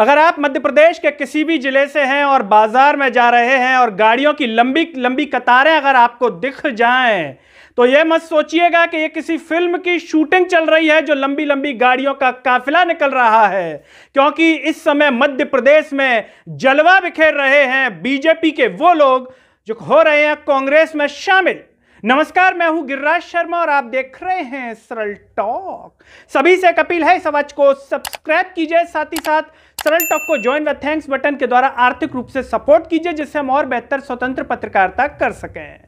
अगर आप मध्य प्रदेश के किसी भी ज़िले से हैं और बाज़ार में जा रहे हैं और गाड़ियों की लंबी लंबी कतारें अगर आपको दिख जाएं तो ये मत सोचिएगा कि ये किसी फिल्म की शूटिंग चल रही है जो लंबी लंबी गाड़ियों का काफिला निकल रहा है क्योंकि इस समय मध्य प्रदेश में जलवा बिखेर रहे हैं बीजेपी के वो लोग जो हो रहे हैं कांग्रेस में शामिल नमस्कार मैं हूं गिरिराज शर्मा और आप देख रहे हैं सरल टॉक सभी से एक अपील है इस आवाज को सब्सक्राइब कीजिए साथ ही साथ सरल टॉक को ज्वाइन व थैंक्स बटन के द्वारा आर्थिक रूप से सपोर्ट कीजिए जिससे हम और बेहतर स्वतंत्र पत्रकारिता कर सकें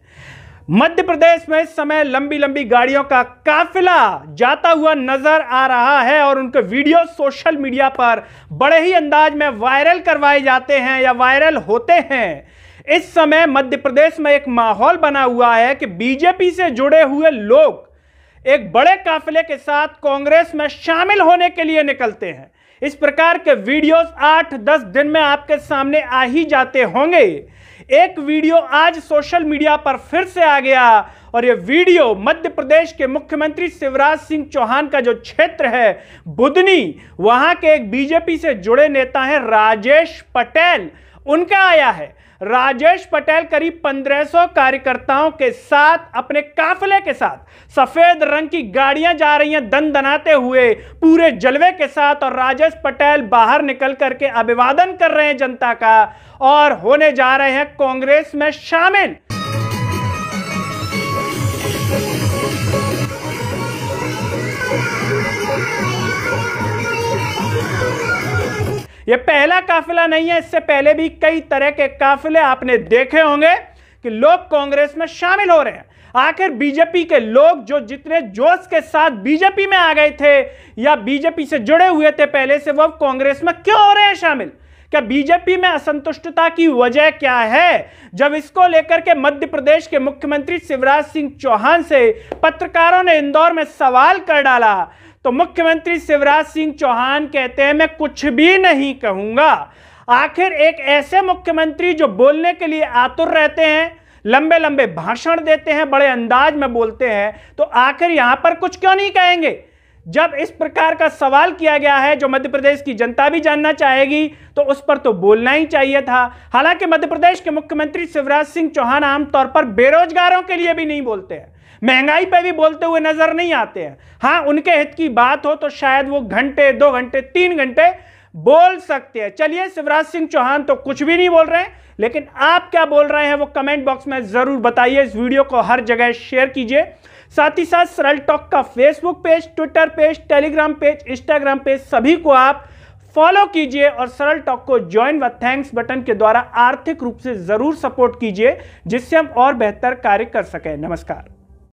मध्य प्रदेश में इस समय लंबी लंबी गाड़ियों का काफिला जाता हुआ नजर आ रहा है और उनके वीडियो सोशल मीडिया पर बड़े ही अंदाज में वायरल करवाए जाते हैं या वायरल होते हैं इस समय मध्य प्रदेश में एक माहौल बना हुआ है कि बीजेपी से जुड़े हुए लोग एक बड़े काफिले के साथ कांग्रेस में शामिल होने के लिए निकलते हैं इस प्रकार के वीडियोस आठ दस दिन में आपके सामने आ ही जाते होंगे एक वीडियो आज सोशल मीडिया पर फिर से आ गया और यह वीडियो मध्य प्रदेश के मुख्यमंत्री शिवराज सिंह चौहान का जो क्षेत्र है बुधनी वहां के एक बीजेपी से जुड़े नेता हैं राजेश पटेल उनका आया है राजेश पटेल करीब 1500 कार्यकर्ताओं के साथ अपने काफिले के साथ सफेद रंग की गाड़ियां जा रही हैं दन दनाते हुए पूरे जलवे के साथ और राजेश पटेल बाहर निकल करके अभिवादन कर रहे हैं जनता का और होने जा रहे हैं कांग्रेस में शामिल ये पहला काफिला नहीं है इससे पहले भी कई तरह के काफिले आपने देखे होंगे कि लोग कांग्रेस में शामिल हो रहे हैं आखिर बीजेपी के लोग जो जितने जोश के साथ बीजेपी में आ गए थे या बीजेपी से जुड़े हुए थे पहले से वो कांग्रेस में क्यों हो रहे हैं शामिल क्या बीजेपी में असंतुष्टता की वजह क्या है जब इसको लेकर के मध्य प्रदेश के मुख्यमंत्री शिवराज सिंह चौहान से पत्रकारों ने इंदौर में सवाल कर डाला तो मुख्यमंत्री शिवराज सिंह चौहान कहते हैं मैं कुछ भी नहीं कहूंगा आखिर एक ऐसे मुख्यमंत्री जो बोलने के लिए आतुर रहते हैं लंबे लंबे भाषण देते हैं बड़े अंदाज में बोलते हैं तो आखिर यहां पर कुछ क्यों नहीं कहेंगे जब इस प्रकार का सवाल किया गया है जो मध्य प्रदेश की जनता भी जानना चाहेगी तो उस पर तो बोलना ही चाहिए था हालांकि मध्य प्रदेश के मुख्यमंत्री शिवराज सिंह चौहान आमतौर पर बेरोजगारों के लिए भी नहीं बोलते हैं महंगाई पे भी बोलते हुए नजर नहीं आते हैं हाँ उनके हित की बात हो तो शायद वो घंटे दो घंटे तीन घंटे बोल सकते हैं चलिए शिवराज सिंह चौहान तो कुछ भी नहीं बोल रहे हैं लेकिन आप क्या बोल रहे हैं वो कमेंट बॉक्स में ज़रूर बताइए इस वीडियो को हर जगह शेयर कीजिए साथ ही साथ सरल टॉक का Facebook page Twitter page Telegram page Instagram page सभी को आप फॉलो कीजिए और सरल टॉक को ज्वाइन व थैंक्स बटन के द्वारा आर्थिक रूप से ज़रूर सपोर्ट कीजिए जिससे हम और बेहतर कार्य कर सकें नमस्कार